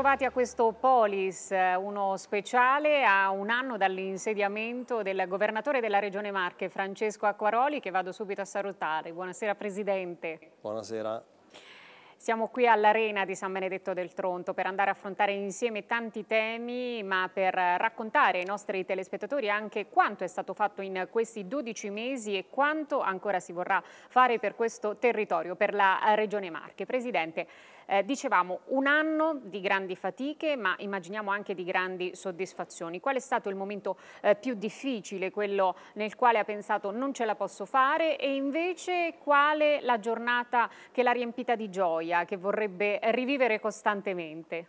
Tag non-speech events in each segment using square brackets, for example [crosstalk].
Bentrovati a questo Polis, eh, uno speciale a un anno dall'insediamento del governatore della Regione Marche, Francesco Acquaroli, che vado subito a salutare. Buonasera Presidente. Buonasera. Siamo qui all'Arena di San Benedetto del Tronto per andare a affrontare insieme tanti temi, ma per raccontare ai nostri telespettatori anche quanto è stato fatto in questi 12 mesi e quanto ancora si vorrà fare per questo territorio, per la Regione Marche. Presidente, eh, dicevamo un anno di grandi fatiche ma immaginiamo anche di grandi soddisfazioni. Qual è stato il momento eh, più difficile, quello nel quale ha pensato non ce la posso fare e invece quale la giornata che l'ha riempita di gioia, che vorrebbe rivivere costantemente?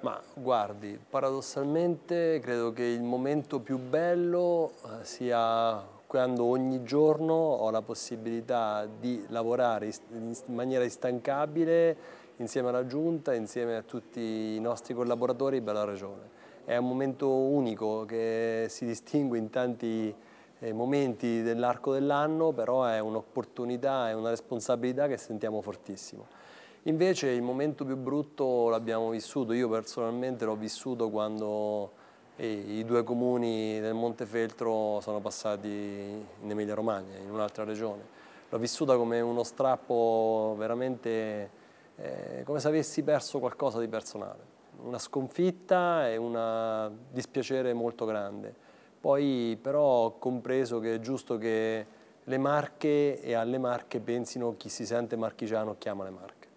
Ma guardi, paradossalmente credo che il momento più bello eh, sia quando ogni giorno ho la possibilità di lavorare in maniera instancabile insieme alla Giunta, insieme a tutti i nostri collaboratori per la Regione. È un momento unico che si distingue in tanti eh, momenti dell'arco dell'anno, però è un'opportunità e una responsabilità che sentiamo fortissimo. Invece il momento più brutto l'abbiamo vissuto, io personalmente l'ho vissuto quando eh, i due comuni del Montefeltro sono passati in Emilia Romagna, in un'altra regione. L'ho vissuta come uno strappo veramente eh, come se avessi perso qualcosa di personale. Una sconfitta e un dispiacere molto grande. Poi però ho compreso che è giusto che le marche e alle marche pensino chi si sente marchigiano chiama le marche.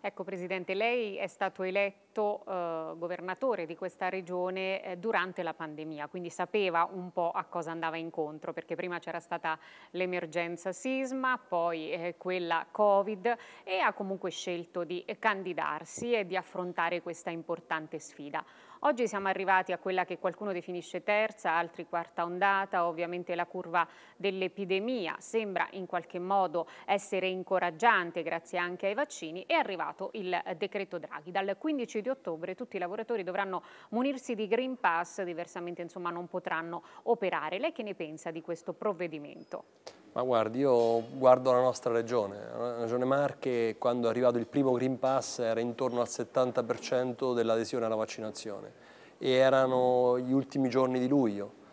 Ecco Presidente, lei è stato eletto eletto eh, governatore di questa regione eh, durante la pandemia, quindi sapeva un po' a cosa andava incontro, perché prima c'era stata l'emergenza sisma, poi eh, quella Covid e ha comunque scelto di eh, candidarsi e di affrontare questa importante sfida. Oggi siamo arrivati a quella che qualcuno definisce terza, altri quarta ondata, ovviamente la curva dell'epidemia sembra in qualche modo essere incoraggiante grazie anche ai vaccini, è arrivato il eh, decreto Draghi. Dal 15 di ottobre tutti i lavoratori dovranno munirsi di Green Pass, diversamente insomma, non potranno operare. Lei che ne pensa di questo provvedimento? Ma guardi, io guardo la nostra regione, la regione Marche quando è arrivato il primo Green Pass era intorno al 70% dell'adesione alla vaccinazione e erano gli ultimi giorni di luglio.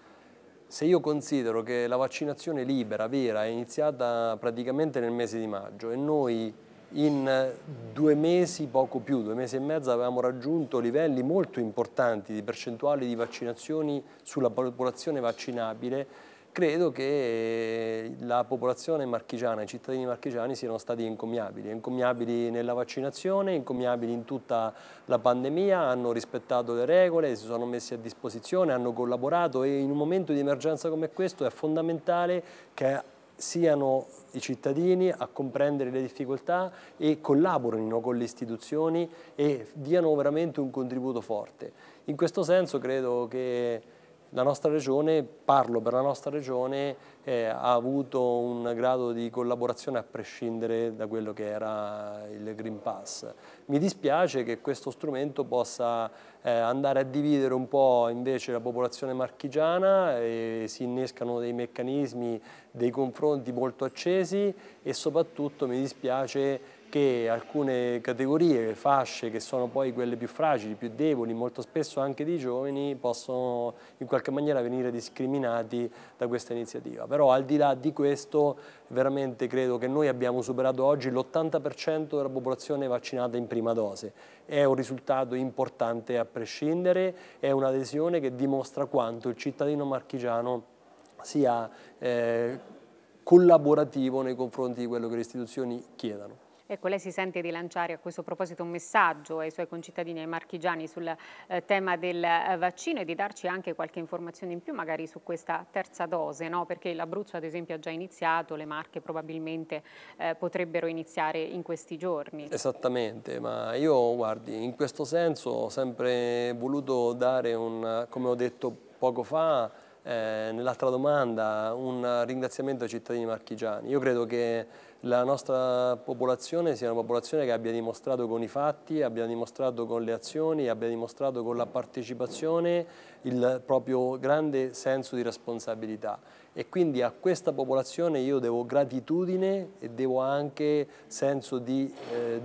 Se io considero che la vaccinazione libera, vera, è iniziata praticamente nel mese di maggio e noi in due mesi, poco più, due mesi e mezzo, avevamo raggiunto livelli molto importanti di percentuali di vaccinazioni sulla popolazione vaccinabile. Credo che la popolazione marchigiana, i cittadini marchigiani siano stati incommiabili, incommiabili nella vaccinazione, incommiabili in tutta la pandemia, hanno rispettato le regole, si sono messi a disposizione, hanno collaborato e in un momento di emergenza come questo è fondamentale che siano i cittadini a comprendere le difficoltà e collaborino con le istituzioni e diano veramente un contributo forte. In questo senso credo che la nostra regione, parlo per la nostra regione, eh, ha avuto un grado di collaborazione a prescindere da quello che era il Green Pass. Mi dispiace che questo strumento possa eh, andare a dividere un po' invece la popolazione marchigiana e si innescano dei meccanismi dei confronti molto accesi e soprattutto mi dispiace che alcune categorie, fasce che sono poi quelle più fragili, più deboli, molto spesso anche di giovani, possono in qualche maniera venire discriminati da questa iniziativa. Però al di là di questo veramente credo che noi abbiamo superato oggi l'80% della popolazione vaccinata in prima dose. È un risultato importante a prescindere, è un'adesione che dimostra quanto il cittadino marchigiano sia eh, collaborativo nei confronti di quello che le istituzioni chiedano. Ecco, lei si sente di lanciare a questo proposito un messaggio ai suoi concittadini, ai marchigiani sul eh, tema del eh, vaccino e di darci anche qualche informazione in più magari su questa terza dose, no? perché l'Abruzzo ad esempio ha già iniziato, le Marche probabilmente eh, potrebbero iniziare in questi giorni. Esattamente, ma io guardi, in questo senso ho sempre voluto dare un, come ho detto poco fa, eh, nell'altra domanda un ringraziamento ai cittadini marchigiani. Io credo che la nostra popolazione sia una popolazione che abbia dimostrato con i fatti, abbia dimostrato con le azioni, abbia dimostrato con la partecipazione il proprio grande senso di responsabilità e quindi a questa popolazione io devo gratitudine e devo anche senso di eh,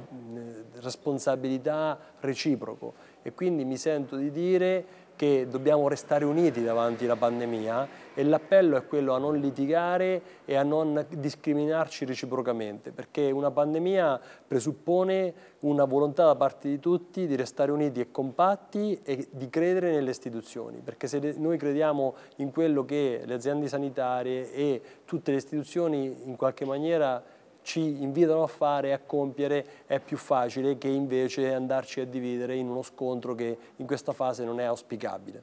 responsabilità reciproco e quindi mi sento di dire che dobbiamo restare uniti davanti alla pandemia e l'appello è quello a non litigare e a non discriminarci reciprocamente, perché una pandemia presuppone una volontà da parte di tutti di restare uniti e compatti e di credere nelle istituzioni, perché se noi crediamo in quello che le aziende sanitarie e tutte le istituzioni in qualche maniera ci invitano a fare e a compiere è più facile che invece andarci a dividere in uno scontro che in questa fase non è auspicabile.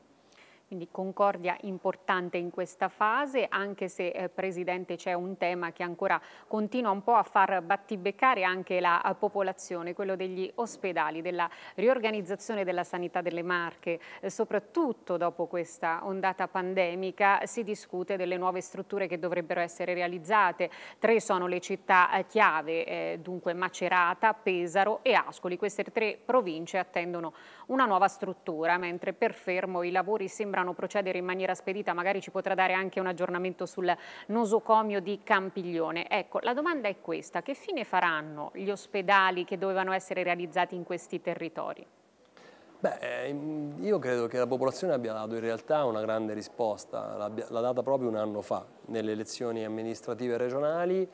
Quindi concordia importante in questa fase, anche se eh, Presidente c'è un tema che ancora continua un po' a far battibeccare anche la eh, popolazione, quello degli ospedali, della riorganizzazione della sanità delle Marche. Eh, soprattutto dopo questa ondata pandemica si discute delle nuove strutture che dovrebbero essere realizzate. Tre sono le città eh, chiave, eh, dunque Macerata, Pesaro e Ascoli. Queste tre province attendono una nuova struttura, mentre per Fermo i lavori sembrano dovranno procedere in maniera spedita, magari ci potrà dare anche un aggiornamento sul nosocomio di Campiglione. Ecco, la domanda è questa, che fine faranno gli ospedali che dovevano essere realizzati in questi territori? Beh, ehm, io credo che la popolazione abbia dato in realtà una grande risposta, l'ha data proprio un anno fa, nelle elezioni amministrative regionali,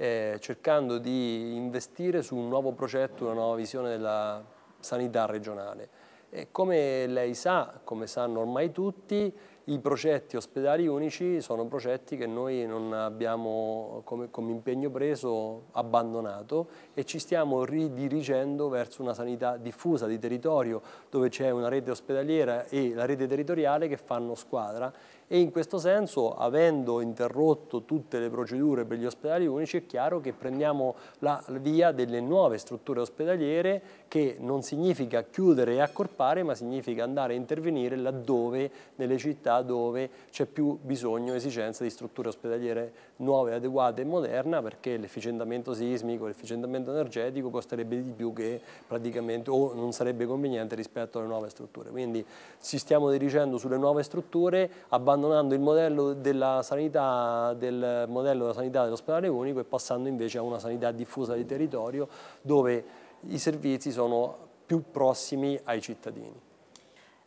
eh, cercando di investire su un nuovo progetto, una nuova visione della sanità regionale. E come lei sa, come sanno ormai tutti, i progetti ospedali unici sono progetti che noi non abbiamo come, come impegno preso abbandonato e ci stiamo ridirigendo verso una sanità diffusa di territorio dove c'è una rete ospedaliera e la rete territoriale che fanno squadra e in questo senso avendo interrotto tutte le procedure per gli ospedali unici è chiaro che prendiamo la via delle nuove strutture ospedaliere che non significa chiudere e accorpare ma significa andare a intervenire laddove, nelle città dove c'è più bisogno, e esigenza di strutture ospedaliere nuove, adeguate e moderne perché l'efficientamento sismico, l'efficientamento energetico costerebbe di più che praticamente o non sarebbe conveniente rispetto alle nuove strutture. Quindi ci stiamo dirigendo sulle nuove strutture, abbandonando abbandonando il modello della sanità, del modello della sanità dell'ospedale unico e passando invece a una sanità diffusa di territorio dove i servizi sono più prossimi ai cittadini.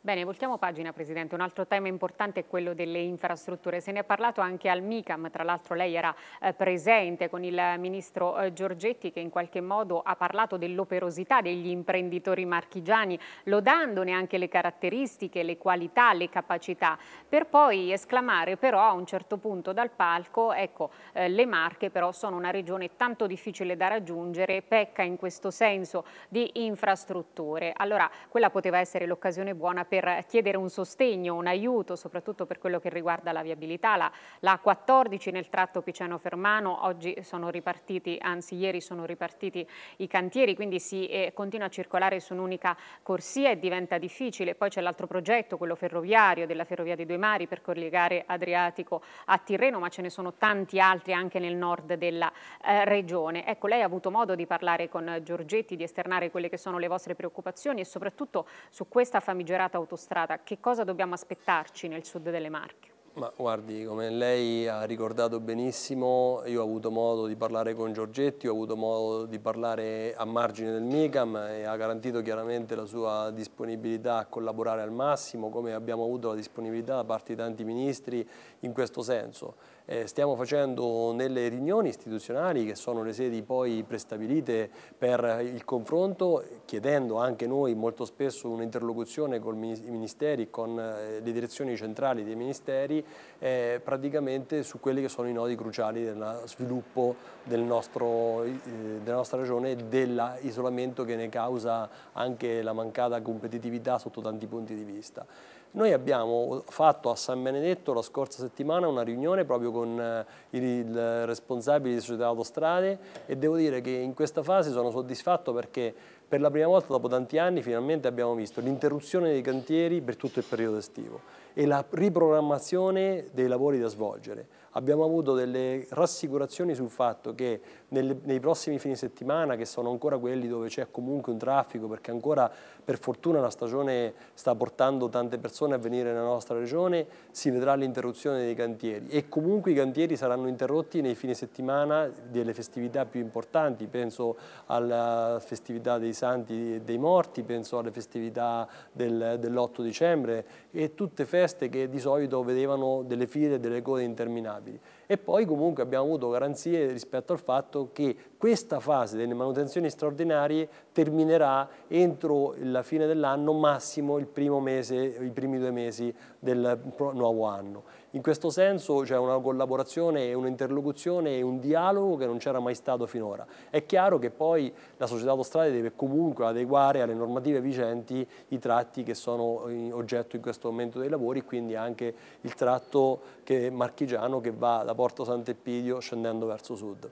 Bene, voltiamo pagina Presidente, un altro tema importante è quello delle infrastrutture, se ne è parlato anche al MICAM, tra l'altro lei era eh, presente con il Ministro eh, Giorgetti che in qualche modo ha parlato dell'operosità degli imprenditori marchigiani, lodandone anche le caratteristiche, le qualità, le capacità, per poi esclamare però a un certo punto dal palco, ecco, eh, le Marche però sono una regione tanto difficile da raggiungere, pecca in questo senso di infrastrutture. Allora, quella poteva essere l'occasione buona per chiedere un sostegno, un aiuto, soprattutto per quello che riguarda la viabilità. La, la 14 nel tratto Piceno-Fermano, oggi sono ripartiti, anzi ieri sono ripartiti i cantieri, quindi si eh, continua a circolare su un'unica corsia e diventa difficile. Poi c'è l'altro progetto, quello ferroviario, della Ferrovia dei Due Mari per collegare Adriatico a Tirreno, ma ce ne sono tanti altri anche nel nord della eh, regione. Ecco, lei ha avuto modo di parlare con Giorgetti, di esternare quelle che sono le vostre preoccupazioni e soprattutto su questa famigerata autostrada, che cosa dobbiamo aspettarci nel sud delle Marche? Ma guardi, come lei ha ricordato benissimo, io ho avuto modo di parlare con Giorgetti, ho avuto modo di parlare a margine del MICAM e ha garantito chiaramente la sua disponibilità a collaborare al massimo, come abbiamo avuto la disponibilità da parte di tanti ministri in questo senso eh, stiamo facendo nelle riunioni istituzionali che sono le sedi poi prestabilite per il confronto, chiedendo anche noi molto spesso un'interlocuzione con i ministeri, con eh, le direzioni centrali dei ministeri, eh, praticamente su quelli che sono i nodi cruciali del sviluppo del nostro, eh, della nostra regione e dell'isolamento che ne causa anche la mancata competitività sotto tanti punti di vista. Noi abbiamo fatto a San Benedetto la scorsa settimana una riunione proprio con eh, il responsabile di società autostrade e devo dire che in questa fase sono soddisfatto perché per la prima volta dopo tanti anni finalmente abbiamo visto l'interruzione dei cantieri per tutto il periodo estivo e la riprogrammazione dei lavori da svolgere. Abbiamo avuto delle rassicurazioni sul fatto che nelle, nei prossimi fine settimana, che sono ancora quelli dove c'è comunque un traffico, perché ancora per fortuna la stagione sta portando tante persone a venire nella nostra regione, si vedrà l'interruzione dei cantieri e comunque i cantieri saranno interrotti nei fine settimana delle festività più importanti, penso alla festività dei santi e dei morti, penso alle festività del, dell'8 dicembre e tutte feste che di solito vedevano delle file e delle code interminabili. E poi comunque abbiamo avuto garanzie rispetto al fatto che questa fase delle manutenzioni straordinarie terminerà entro la fine dell'anno, massimo il primo mese, i primi due mesi del nuovo anno. In questo senso c'è una collaborazione, un'interlocuzione e un dialogo che non c'era mai stato finora. È chiaro che poi la società autostrade deve comunque adeguare alle normative vigenti i tratti che sono oggetto in questo momento dei lavori, quindi anche il tratto che marchigiano che va da Porto Sant'Epidio scendendo verso sud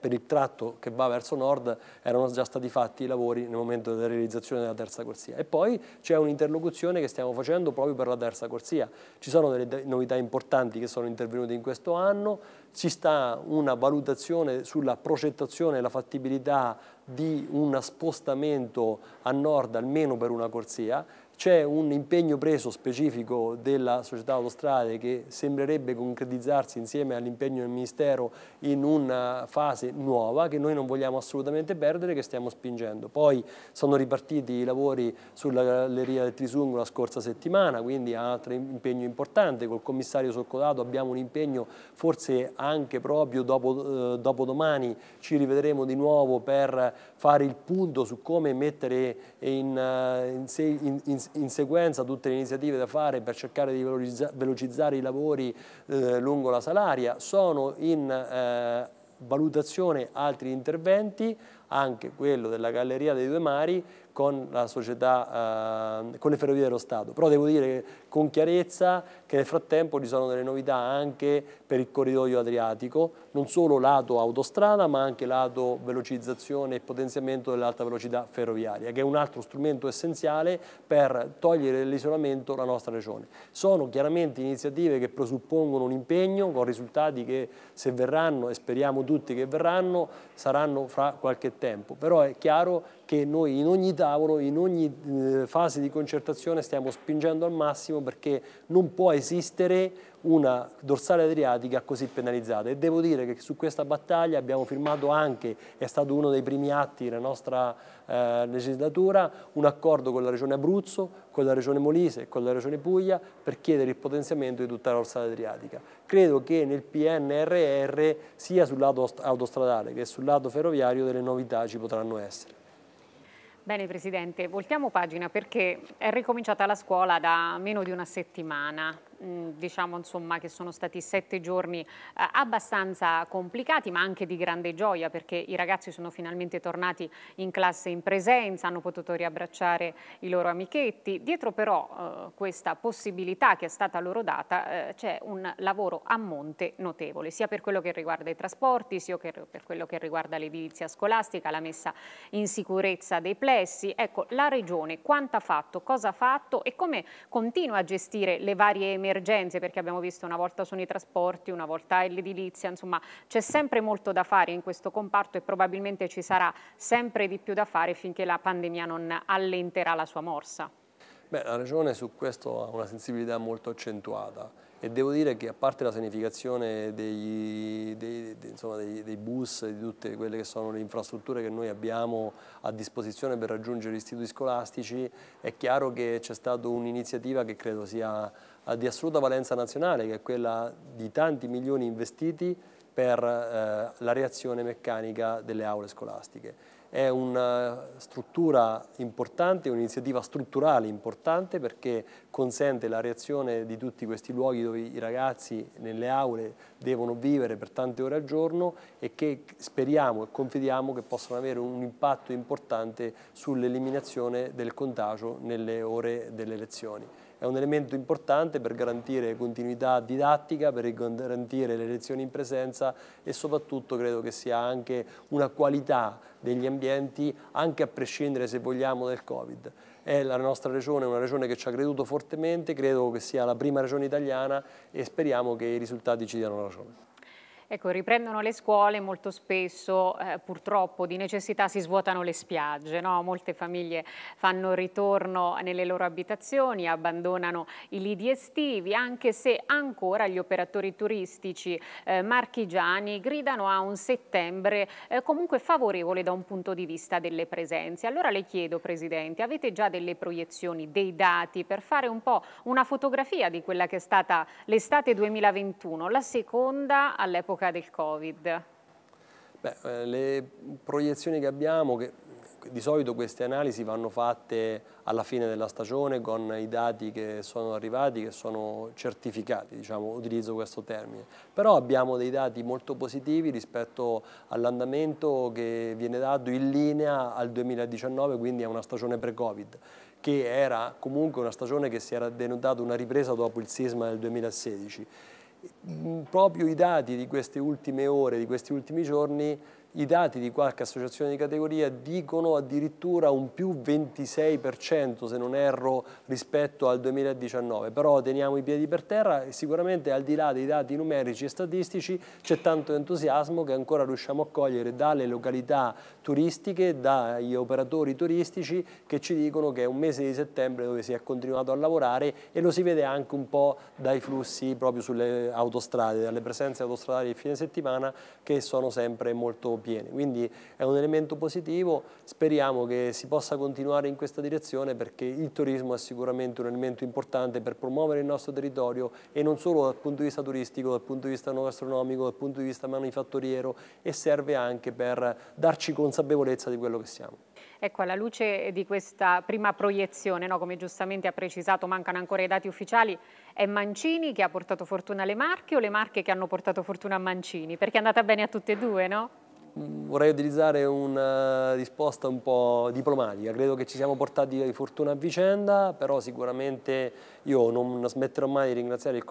per il tratto che va verso nord erano già stati fatti i lavori nel momento della realizzazione della terza corsia. E poi c'è un'interlocuzione che stiamo facendo proprio per la terza corsia. Ci sono delle novità importanti che sono intervenute in questo anno, ci sta una valutazione sulla progettazione e la fattibilità di un spostamento a nord almeno per una corsia c'è un impegno preso specifico della società autostrade che sembrerebbe concretizzarsi insieme all'impegno del Ministero in una fase nuova che noi non vogliamo assolutamente perdere, e che stiamo spingendo. Poi sono ripartiti i lavori sulla galleria del Trisungo la scorsa settimana, quindi è un altro impegno importante. Col commissario Soccolato abbiamo un impegno forse anche proprio dopo, eh, dopo domani ci rivedremo di nuovo per fare il punto su come mettere in, eh, in, in, in in sequenza tutte le iniziative da fare per cercare di velocizzare i lavori eh, lungo la Salaria, sono in eh, valutazione altri interventi, anche quello della Galleria dei Due Mari con, società, eh, con le Ferrovie dello Stato. Però devo dire con chiarezza che nel frattempo ci sono delle novità anche per il corridoio adriatico, non solo lato autostrada ma anche lato velocizzazione e potenziamento dell'alta velocità ferroviaria che è un altro strumento essenziale per togliere l'isolamento la nostra regione. Sono chiaramente iniziative che presuppongono un impegno con risultati che se verranno e speriamo tutti che verranno saranno fra qualche tempo, però è chiaro che noi in ogni tavolo, in ogni eh, fase di concertazione stiamo spingendo al massimo perché non può esistere una dorsale adriatica così penalizzata e devo dire che su questa battaglia abbiamo firmato anche, è stato uno dei primi atti della nostra eh, legislatura, un accordo con la regione Abruzzo, con la regione Molise e con la regione Puglia per chiedere il potenziamento di tutta la dorsale adriatica. Credo che nel PNRR sia sul lato autostradale che sul lato ferroviario delle novità ci potranno essere. Bene Presidente, voltiamo pagina perché è ricominciata la scuola da meno di una settimana. Mm, diciamo insomma che sono stati sette giorni eh, abbastanza complicati ma anche di grande gioia perché i ragazzi sono finalmente tornati in classe in presenza, hanno potuto riabbracciare i loro amichetti. Dietro però eh, questa possibilità che è stata loro data eh, c'è un lavoro a monte notevole, sia per quello che riguarda i trasporti, sia per quello che riguarda l'edilizia scolastica, la messa in sicurezza dei plessi. Ecco, la Regione quanto ha fatto, cosa ha fatto e come continua a gestire le varie emergenze emergenze, perché abbiamo visto una volta sono i trasporti, una volta è l'edilizia, insomma c'è sempre molto da fare in questo comparto e probabilmente ci sarà sempre di più da fare finché la pandemia non allenterà la sua morsa. Beh, la Regione su questo ha una sensibilità molto accentuata e devo dire che a parte la sanificazione degli, dei, insomma, dei, dei, bus, di tutte quelle che sono le infrastrutture che noi abbiamo a disposizione per raggiungere gli istituti scolastici, è chiaro che c'è stata un'iniziativa che credo sia di assoluta valenza nazionale, che è quella di tanti milioni investiti per eh, la reazione meccanica delle aule scolastiche è una struttura importante, un'iniziativa strutturale importante perché consente la reazione di tutti questi luoghi dove i ragazzi nelle aule devono vivere per tante ore al giorno e che speriamo e confidiamo che possano avere un impatto importante sull'eliminazione del contagio nelle ore delle lezioni è un elemento importante per garantire continuità didattica, per garantire le lezioni in presenza e soprattutto credo che sia anche una qualità degli ambienti anche a prescindere se vogliamo dal Covid. È la nostra regione, una regione che ci ha creduto fortemente, credo che sia la prima regione italiana e speriamo che i risultati ci diano ragione. Ecco, riprendono le scuole, molto spesso eh, purtroppo di necessità si svuotano le spiagge, no? molte famiglie fanno ritorno nelle loro abitazioni, abbandonano i lidi estivi, anche se ancora gli operatori turistici eh, marchigiani gridano a un settembre eh, comunque favorevole da un punto di vista delle presenze. Allora le chiedo, Presidente, avete già delle proiezioni, dei dati per fare un po' una fotografia di quella che è stata l'estate 2021, la seconda all'epoca all'epoca del Covid? Beh, eh, le proiezioni che abbiamo, che di solito queste analisi vanno fatte alla fine della stagione con i dati che sono arrivati, che sono certificati, diciamo, utilizzo questo termine. Però abbiamo dei dati molto positivi rispetto all'andamento che viene dato in linea al 2019, quindi a una stagione pre-Covid che era comunque una stagione che si era denotata una ripresa dopo il sisma del 2016 Mm, proprio i dati di queste ultime ore, di questi ultimi giorni, i dati di qualche associazione di categoria dicono addirittura un più 26% se non erro rispetto al 2019, però teniamo i piedi per terra e sicuramente al di là dei dati numerici e statistici c'è tanto entusiasmo che ancora riusciamo a cogliere dalle località turistiche dagli operatori turistici che ci dicono che è un mese di settembre dove si è continuato a lavorare e lo si vede anche un po' dai flussi proprio sulle autostrade, dalle presenze autostradali di fine settimana che sono sempre molto piene. Quindi è un elemento positivo, speriamo che si possa continuare in questa direzione perché il turismo è sicuramente un elemento importante per promuovere il nostro territorio e non solo dal punto di vista turistico, dal punto di vista gastronomico, dal punto di vista manifatturiero e serve anche per darci consapevolezza consapevolezza di quello che siamo. Ecco, alla luce di questa prima proiezione, no, come giustamente ha precisato, mancano ancora i dati ufficiali, è Mancini che ha portato fortuna alle Marche o le Marche che hanno portato fortuna a Mancini? Perché è andata bene a tutte e due, no? Mm, vorrei utilizzare una risposta un po' diplomatica, credo che ci siamo portati di fortuna a vicenda, però sicuramente io non smetterò mai di ringraziare il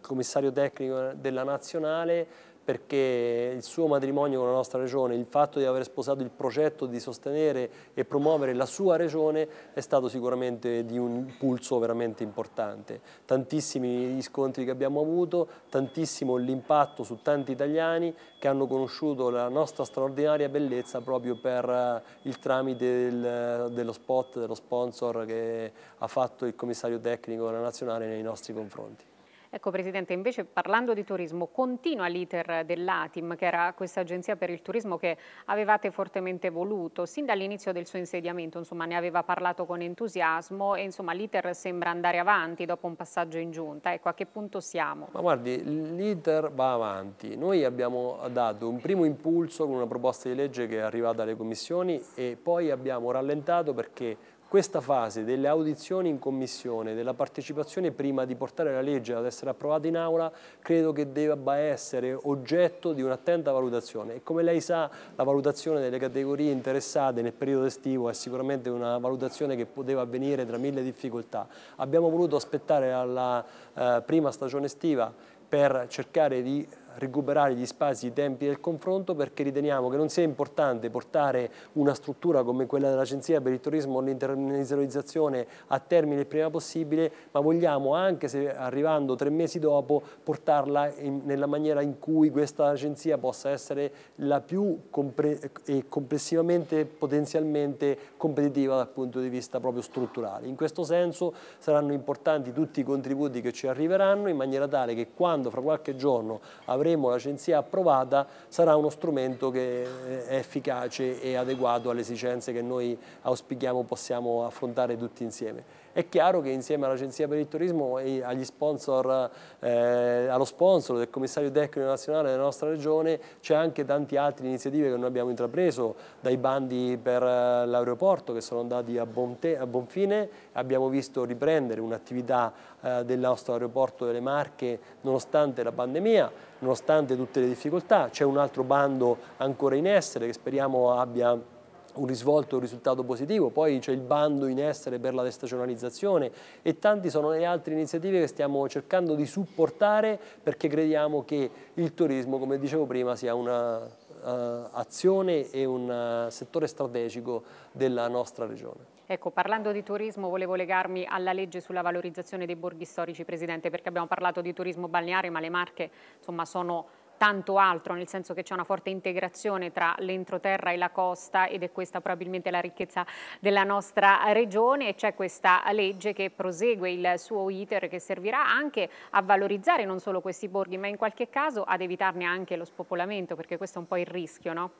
commissario tecnico della Nazionale perché il suo matrimonio con la nostra regione, il fatto di aver sposato il progetto di sostenere e promuovere la sua regione è stato sicuramente di un impulso veramente importante. Tantissimi gli scontri che abbiamo avuto, tantissimo l'impatto su tanti italiani che hanno conosciuto la nostra straordinaria bellezza proprio per eh, il tramite del, dello spot, dello sponsor che ha fatto il commissario tecnico della nazionale nei nostri confronti. Ecco Presidente, invece parlando di turismo, continua l'iter dell'ATIM, che era questa agenzia per il turismo che avevate fortemente voluto, sin dall'inizio del suo insediamento, insomma ne aveva parlato con entusiasmo e insomma l'iter sembra andare avanti dopo un passaggio in giunta, ecco a che punto siamo? Ma guardi, l'iter va avanti, noi abbiamo dato un primo impulso con una proposta di legge che è arrivata alle commissioni e poi abbiamo rallentato perché questa fase delle audizioni in commissione, della partecipazione prima di portare la legge ad essere approvata in aula, credo che debba essere oggetto di un'attenta valutazione e come lei sa la valutazione delle categorie interessate nel periodo estivo è sicuramente una valutazione che poteva avvenire tra mille difficoltà. Abbiamo voluto aspettare alla eh, prima stagione estiva per cercare di recuperare gli spazi e i tempi del confronto perché riteniamo che non sia importante portare una struttura come quella dell'Agenzia per il Turismo all'internazionalizzazione a termine il prima possibile, ma vogliamo anche se arrivando tre mesi dopo portarla in, nella maniera in cui questa agenzia possa essere la più compre e complessivamente potenzialmente competitiva dal punto di vista proprio strutturale. In questo senso saranno importanti tutti i contributi che ci arriveranno in maniera tale che quando fra qualche giorno avremo avremo l'agenzia approvata sarà uno strumento che è efficace e adeguato alle esigenze che noi auspichiamo possiamo affrontare tutti insieme. È chiaro che insieme all'Agenzia per il Turismo e agli sponsor, eh, allo sponsor del commissario tecnico nazionale della nostra regione c'è anche tante altre iniziative che noi abbiamo intrapreso, dai bandi per eh, l'aeroporto che sono andati a buon, te, a buon fine, abbiamo visto riprendere un'attività eh, del nostro aeroporto delle Marche nonostante la pandemia, nonostante tutte le difficoltà, c'è un altro bando ancora in essere che speriamo abbia un risvolto, un risultato positivo, poi c'è il bando in essere per la destagionalizzazione e tante sono le altre iniziative che stiamo cercando di supportare perché crediamo che il turismo, come dicevo prima, sia un'azione eh, uh, e un uh, settore strategico della nostra regione. Ecco, parlando di turismo volevo legarmi alla legge sulla valorizzazione dei borghi storici, Presidente, perché abbiamo parlato di turismo balneare, ma le Marche insomma, sono tanto altro, nel senso che c'è una forte integrazione tra l'entroterra e la costa ed è questa probabilmente la ricchezza della nostra regione e c'è questa legge che prosegue il suo iter che servirà anche a valorizzare non solo questi borghi ma in qualche caso ad evitarne anche lo spopolamento perché questo è un po' il rischio, no?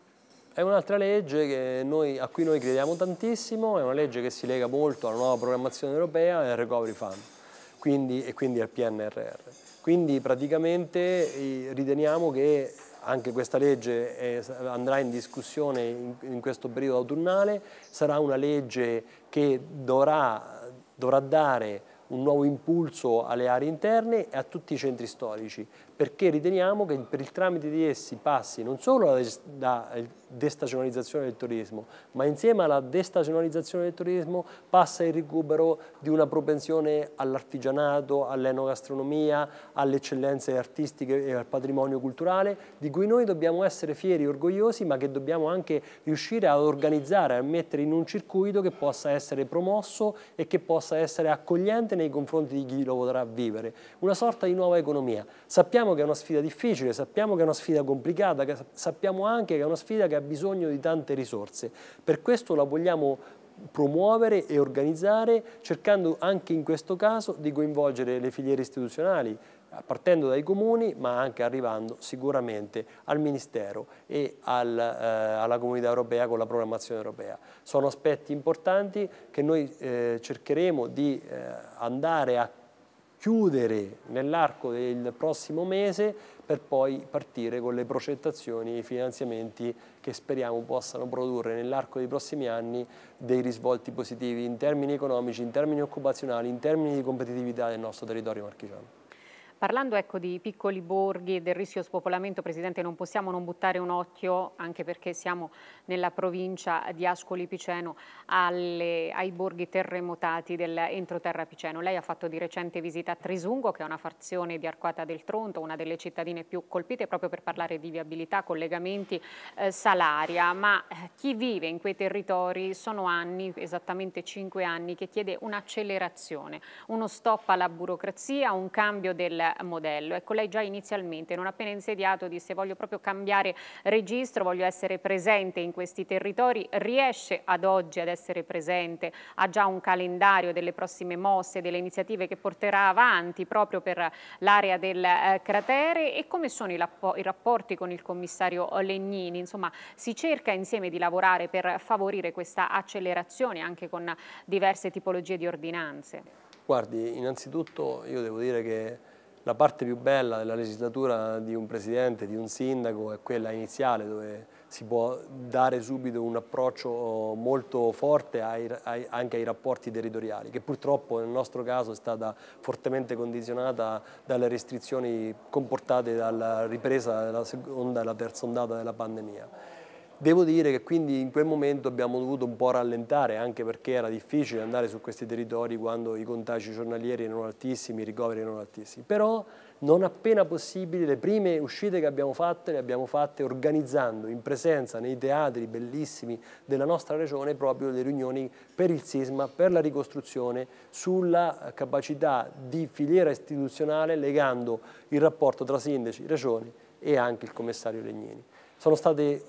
È un'altra legge noi, a cui noi crediamo tantissimo, è una legge che si lega molto alla nuova programmazione europea e al recovery fund quindi, e quindi al PNRR. Quindi praticamente riteniamo che anche questa legge eh, andrà in discussione in, questo periodo autunnale, sarà una legge che dovrà, dovrà dare un nuovo impulso alle aree interne e a tutti i centri storici, perché riteniamo che per il tramite di essi passi non solo la, la eh, destagionalizzazione del turismo, ma insieme alla destagionalizzazione del turismo passa il recupero di una propensione all'artigianato, all'enogastronomia, alle eccellenze artistiche e al patrimonio culturale, di cui noi dobbiamo essere fieri e orgogliosi, ma che dobbiamo anche riuscire ad organizzare, a mettere in un circuito che possa essere promosso e che possa essere accogliente nei confronti di chi lo potrà vivere. Una sorta di nuova economia. Sappiamo sappiamo che è una sfida difficile, sappiamo che è una sfida complicata, sappiamo anche che è una sfida che ha bisogno di tante risorse. Per questo la vogliamo promuovere e organizzare cercando anche in questo caso di coinvolgere le filiere istituzionali partendo dai comuni ma anche arrivando sicuramente al Ministero e al, eh, alla Comunità Europea con la programmazione europea. Sono aspetti importanti che noi eh, cercheremo di eh, andare a chiudere nell'arco del prossimo mese per poi partire con le progettazioni e i finanziamenti che speriamo possano produrre nell'arco dei prossimi anni dei risvolti positivi in termini economici, in termini occupazionali, in termini di competitività del nostro territorio marchigiano. Parlando ecco, di piccoli borghi e del rischio spopolamento, Presidente, non possiamo non buttare un occhio, anche perché siamo nella provincia di Ascoli Piceno, alle, ai borghi terremotati dell'entroterra Piceno. Lei ha fatto di recente visita a Trisungo, che è una frazione di Arcuata del Tronto, una delle cittadine più colpite, proprio per parlare di viabilità, collegamenti, eh, salaria. Ma eh, chi vive in quei territori sono anni, esattamente cinque anni, che chiede un'accelerazione, uno stop alla burocrazia, un cambio del modello. Ecco, lei già inizialmente, non appena insediato, disse voglio proprio cambiare registro, voglio essere presente in questi territori, riesce ad oggi ad essere presente, ha già un calendario delle prossime mosse, delle iniziative che porterà avanti proprio per l'area del eh, cratere e come sono i, i rapporti con il commissario Legnini? Insomma, si cerca insieme di lavorare per favorire questa accelerazione anche con diverse tipologie di ordinanze? Guardi, innanzitutto io devo dire che la parte più bella della legislatura di un presidente, di un sindaco è quella iniziale dove si può dare subito un approccio molto forte ai, ai, anche ai rapporti territoriali che purtroppo nel nostro caso è stata fortemente condizionata dalle restrizioni comportate dalla ripresa della seconda e la terza ondata della pandemia. Devo dire che quindi in quel momento abbiamo dovuto un po' rallentare anche perché era difficile andare su questi territori quando i contagi giornalieri erano altissimi, i ricoveri erano altissimi. Però non appena possibile le prime uscite che abbiamo fatto le abbiamo fatte organizzando in presenza nei teatri bellissimi della nostra regione proprio le riunioni per il sisma, per la ricostruzione, sulla capacità di filiera istituzionale legando il rapporto tra sindaci, regioni e anche il commissario Legnini. Sono state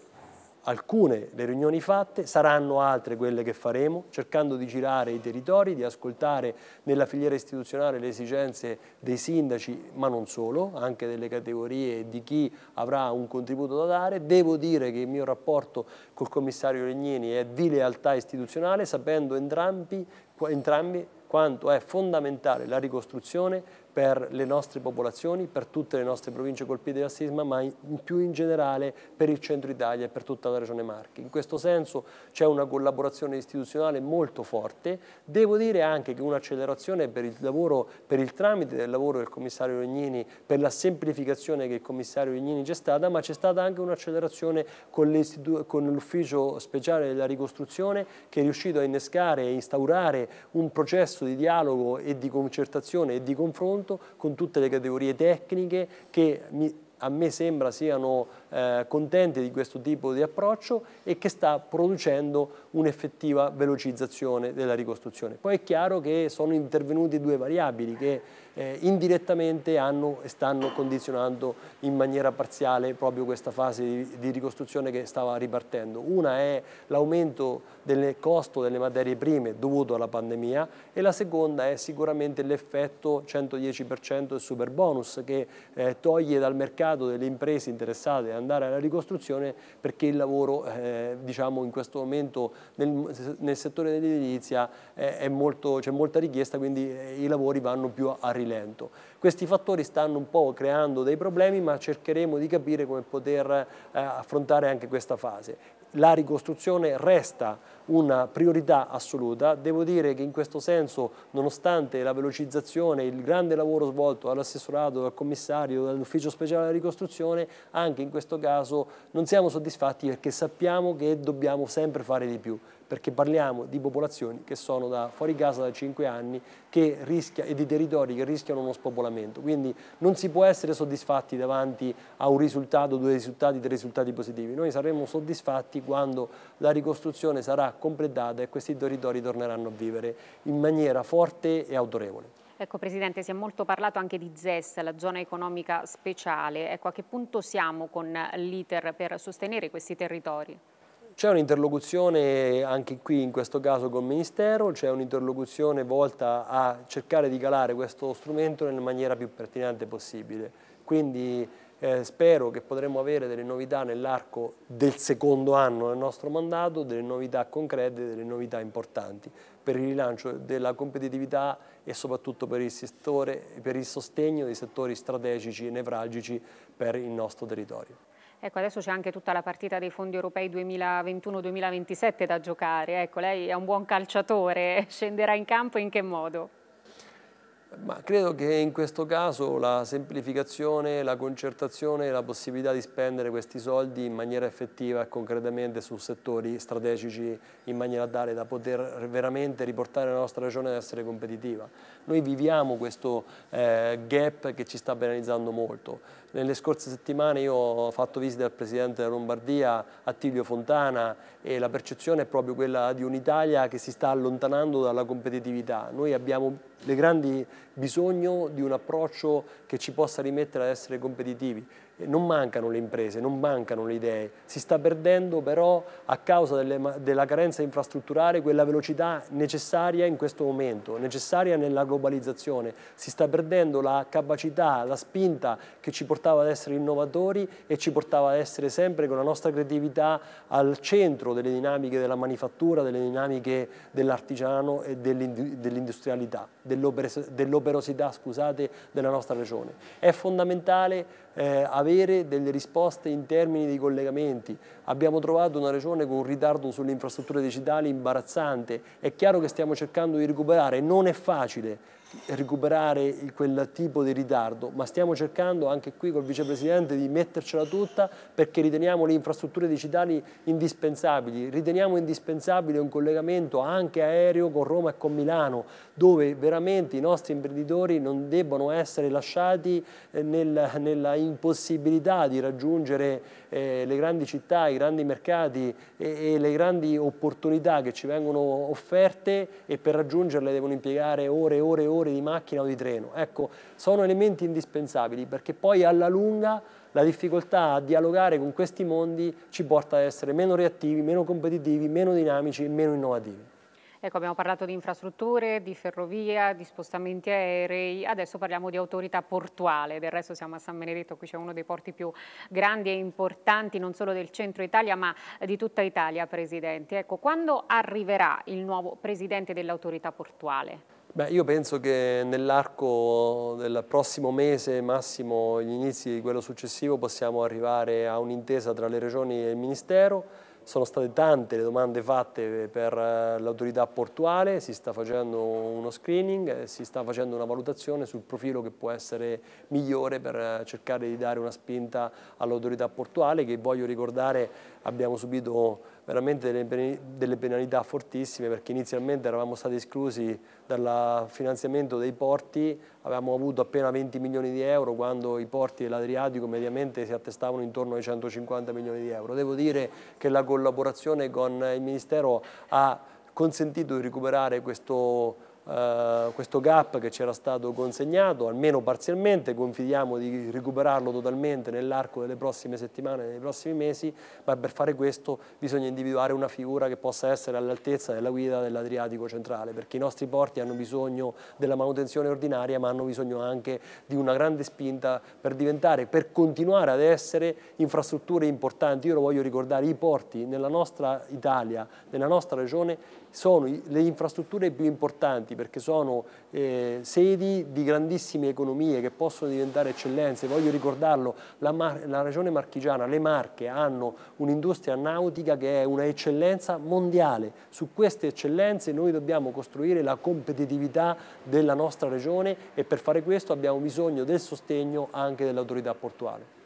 alcune le riunioni fatte, saranno altre quelle che faremo, cercando di girare i territori, di ascoltare nella filiera istituzionale le esigenze dei sindaci, ma non solo, anche delle categorie e di chi avrà un contributo da dare. Devo dire che il mio rapporto col commissario Legnini è di lealtà istituzionale, sapendo entrambi, entrambi quanto è fondamentale la ricostruzione per le nostre popolazioni, per tutte le nostre province colpite dal sisma, ma in più in generale per il centro Italia e per tutta la regione Marche. In questo senso c'è una collaborazione istituzionale molto forte, devo dire anche che un'accelerazione per il lavoro, per il tramite del lavoro del commissario Rognini, per la semplificazione che il commissario Rognini c'è stata, ma c'è stata anche un'accelerazione con l'ufficio speciale della ricostruzione che è riuscito a innescare e instaurare un processo di dialogo e di concertazione e di confronto appunto, con tutte le categorie tecniche che mi, a me sembra siano eh, contenti di questo tipo di approccio e che sta producendo un'effettiva velocizzazione della ricostruzione. Poi è chiaro che sono intervenuti due variabili che eh, indirettamente hanno, e stanno condizionando in maniera parziale proprio questa fase di, di ricostruzione che stava ripartendo. Una è l'aumento del costo delle materie prime dovuto alla pandemia e la seconda è sicuramente l'effetto 110% del super bonus che eh, toglie dal mercato delle imprese interessate ad andare alla ricostruzione perché il lavoro eh, diciamo in questo momento nel, nel settore dell'edilizia c'è molta richiesta quindi eh, i lavori vanno più a rilascio lento. Questi fattori stanno un po' creando dei problemi ma cercheremo di capire come poter eh, affrontare anche questa fase. La ricostruzione resta una priorità assoluta, devo dire che in questo senso nonostante la velocizzazione, il grande lavoro svolto dall'assessorato, dal commissario, dall'ufficio speciale della ricostruzione, anche in questo caso non siamo soddisfatti perché sappiamo che dobbiamo sempre fare di più perché parliamo di popolazioni che sono da fuori casa da 5 anni rischia, e di territori che rischiano uno spopolamento. Quindi non si può essere soddisfatti davanti a un risultato, due risultati, tre risultati positivi. Noi saremo soddisfatti quando la ricostruzione sarà completata e questi territori torneranno a vivere in maniera forte e autorevole. Ecco Presidente, si è molto parlato anche di ZES, la zona economica speciale. Ecco, a che punto siamo con l'iter per sostenere questi territori? C'è un'interlocuzione anche qui in questo caso col Ministero, c'è un'interlocuzione volta a cercare di calare questo strumento nella maniera più pertinente possibile. Quindi eh, spero che potremo avere delle novità nell'arco del secondo anno del nostro mandato, delle novità concrete, delle novità importanti per il rilancio della competitività e soprattutto per il, settore, per il sostegno dei settori strategici e nevralgici per il nostro territorio. Ecco, adesso c'è anche tutta la partita dei fondi europei 2021-2027 da giocare. Ecco, lei è un buon calciatore, [laughs] scenderà in campo in che modo? Ma credo che in questo caso la semplificazione, la concertazione e la possibilità di spendere questi soldi in maniera effettiva e concretamente su settori strategici in maniera tale da poter veramente riportare la nostra regione ad essere competitiva. Noi viviamo questo eh, gap che ci sta penalizzando molto. Nelle scorse settimane io ho fatto visita al Presidente della Lombardia, Attilio Fontana, e la percezione è proprio quella di un'Italia che si sta allontanando dalla competitività. Noi abbiamo le grandi bisogno di un approccio che ci possa rimettere ad essere competitivi. Eh, non mancano le imprese, non mancano le idee, si sta perdendo però a causa delle, della carenza infrastrutturale quella velocità necessaria in questo momento, necessaria nella globalizzazione, si sta perdendo la capacità, la spinta che ci portava ad essere innovatori e ci portava ad essere sempre con la nostra creatività al centro delle dinamiche della manifattura, delle dinamiche dell'artigiano e dell'industrialità, dell'operosità dell scusate, della nostra regione. È fondamentale eh, avere avere delle risposte in termini di collegamenti. Abbiamo trovato una regione con un ritardo sulle infrastrutture digitali imbarazzante. È chiaro che stiamo cercando di recuperare, non è facile, recuperare quel tipo di ritardo, ma stiamo cercando anche qui col vicepresidente di mettercela tutta perché riteniamo le infrastrutture digitali indispensabili, riteniamo indispensabile un collegamento anche aereo con Roma e con Milano, dove veramente i nostri imprenditori non debbono essere lasciati eh, nel, nella impossibilità di raggiungere eh, le grandi città, i grandi mercati e, e, le grandi opportunità che ci vengono offerte e per raggiungerle devono impiegare ore e ore e ore di macchina o di treno. Ecco, sono elementi indispensabili perché poi alla lunga la difficoltà a dialogare con questi mondi ci porta ad essere meno reattivi, meno competitivi, meno dinamici e meno innovativi. Ecco, abbiamo parlato di infrastrutture, di ferrovia, di spostamenti aerei, adesso parliamo di autorità portuale, del resto siamo a San Benedetto, qui c'è uno dei porti più grandi e importanti non solo del centro Italia ma di tutta Italia, Presidente. Ecco, quando arriverà il nuovo Presidente dell'autorità portuale? Beh, io penso che nell'arco del prossimo mese, massimo gli inizi di quello successivo, possiamo arrivare a un'intesa tra le regioni e il Ministero sono state tante le domande fatte per eh, l'autorità portuale, si sta facendo uno screening, eh, si sta facendo una valutazione sul profilo che può essere migliore per eh, cercare di dare una spinta all'autorità portuale che voglio ricordare abbiamo subito veramente delle, delle penalità fortissime perché inizialmente eravamo stati esclusi dal finanziamento dei porti, avevamo avuto appena 20 milioni di euro quando i porti dell'Adriatico mediamente si attestavano intorno ai 150 milioni di euro. Devo dire che la collaborazione con il Ministero ha consentito di recuperare questo eh, questo gap che ci era stato consegnato, almeno parzialmente, confidiamo di recuperarlo totalmente nell'arco delle prossime settimane, nei prossimi mesi, ma per fare questo bisogna individuare una figura che possa essere all'altezza della guida dell'Adriatico centrale, perché i nostri porti hanno bisogno della manutenzione ordinaria, ma hanno bisogno anche di una grande spinta per diventare, per continuare ad essere infrastrutture importanti. Io lo voglio ricordare, i porti nella nostra Italia, nella nostra regione sono le infrastrutture più importanti perché sono eh, sedi di grandissime economie che possono diventare eccellenze. Voglio ricordarlo, la, la regione marchigiana, le Marche hanno un'industria nautica che è una eccellenza mondiale. Su queste eccellenze noi dobbiamo costruire la competitività della nostra regione e per fare questo abbiamo bisogno del sostegno anche dell'autorità portuale.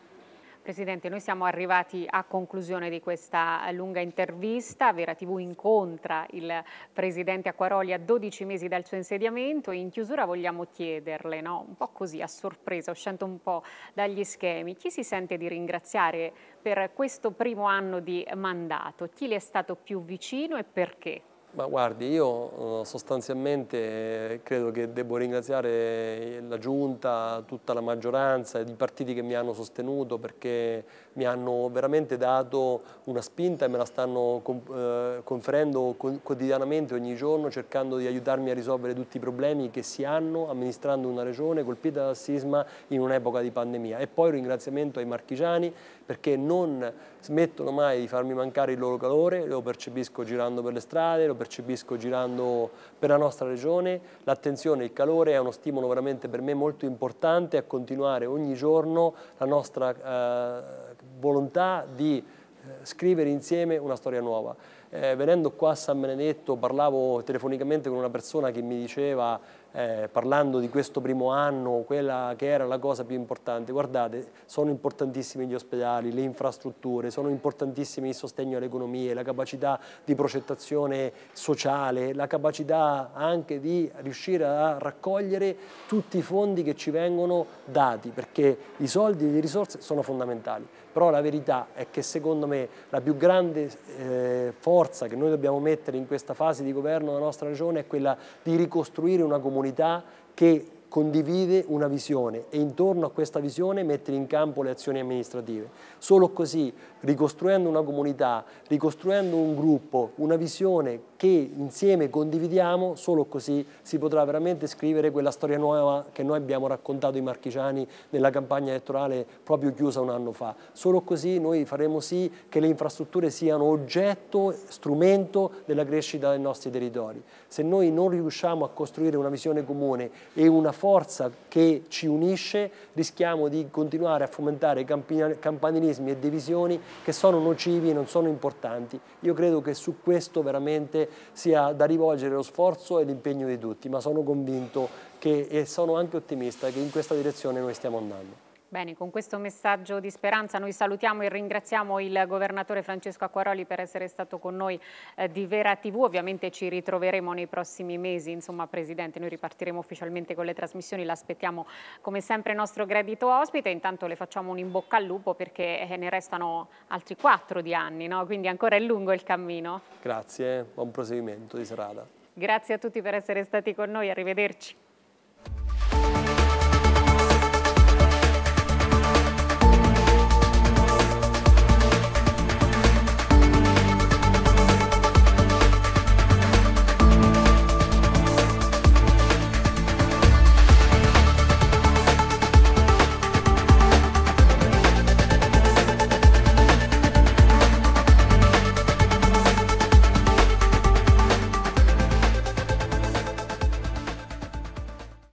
Presidente, noi siamo arrivati a conclusione di questa lunga intervista. Vera TV incontra il Presidente Acquaroli a 12 mesi dal suo insediamento in chiusura vogliamo chiederle, no? un po' così a sorpresa, uscendo un po' dagli schemi, chi si sente di ringraziare per questo primo anno di mandato? Chi le è stato più vicino e perché? Ma guardi, io eh, sostanzialmente eh, credo che devo ringraziare la Giunta, tutta la maggioranza e i partiti che mi hanno sostenuto perché mi hanno veramente dato una spinta e me la stanno eh, conferendo quotidianamente ogni giorno cercando di aiutarmi a risolvere tutti i problemi che si hanno amministrando una regione colpita dal sisma in un'epoca di pandemia. E poi un ringraziamento ai marchigiani perché non smettono mai di farmi mancare il loro calore, lo percepisco girando per le strade, lo percepisco girando per la nostra regione, l'attenzione, il calore è uno stimolo veramente per me molto importante a continuare ogni giorno la nostra eh, volontà di eh, scrivere insieme una storia nuova. Eh, venendo qua a San Benedetto parlavo telefonicamente con una persona che mi diceva eh, parlando di questo primo anno, quella che era la cosa più importante, guardate, sono importantissimi gli ospedali, le infrastrutture, sono importantissimi il sostegno alle economie, la capacità di progettazione sociale, la capacità anche di riuscire a raccogliere tutti i fondi che ci vengono dati, perché i soldi e le risorse sono fondamentali però la verità è che secondo me la più grande eh, forza che noi dobbiamo mettere in questa fase di governo della nostra regione è quella di ricostruire una comunità che condivide una visione e intorno a questa visione mettere in campo le azioni amministrative. Solo così, ricostruendo una comunità, ricostruendo un gruppo, una visione che insieme condividiamo, solo così si potrà veramente scrivere quella storia nuova che noi abbiamo raccontato ai marchigiani nella campagna elettorale proprio chiusa un anno fa. Solo così noi faremo sì che le infrastrutture siano oggetto, strumento della crescita dei nostri territori. Se noi non riusciamo a costruire una visione comune e una forza che ci unisce, rischiamo di continuare a fomentare campanilismi e divisioni che sono nocivi e non sono importanti. Io credo che su questo veramente sia da rivolgere lo sforzo e l'impegno di tutti, ma sono convinto che, e sono anche ottimista che in questa direzione noi stiamo andando. Bene, con questo messaggio di speranza noi salutiamo e ringraziamo il governatore Francesco Acquaroli per essere stato con noi eh, di Vera TV. Ovviamente ci ritroveremo nei prossimi mesi, insomma Presidente, noi ripartiremo ufficialmente con le trasmissioni, l'aspettiamo come sempre nostro gradito ospite. Intanto le facciamo un in bocca al lupo perché eh, ne restano altri quattro di anni, no? quindi ancora è lungo il cammino. Grazie, buon proseguimento di serata. Grazie a tutti per essere stati con noi, arrivederci.